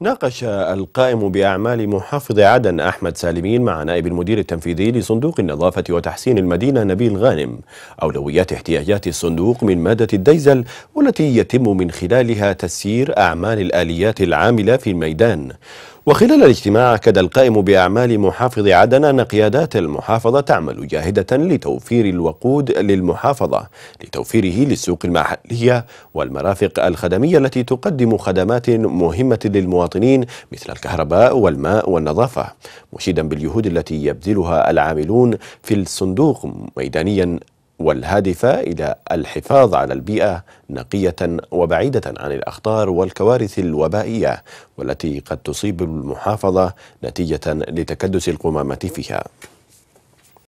ناقش القائم بأعمال محافظ عدن أحمد سالمين مع نائب المدير التنفيذي لصندوق النظافة وتحسين المدينة نبيل غانم أولويات احتياجات الصندوق من مادة الديزل والتي يتم من خلالها تسيير أعمال الآليات العاملة في الميدان وخلال الاجتماع أكد القائم بأعمال محافظ عدن أن قيادات المحافظة تعمل جاهدة لتوفير الوقود للمحافظة لتوفيره للسوق المحلية والمرافق الخدمية التي تقدم خدمات مهمة للمواطنين مثل الكهرباء والماء والنظافة مشيدا بالجهود التي يبذلها العاملون في الصندوق ميدانيا والهادفه الى الحفاظ على البيئه نقيه وبعيده عن الاخطار والكوارث الوبائيه والتي قد تصيب المحافظه نتيجه لتكدس القمامه فيها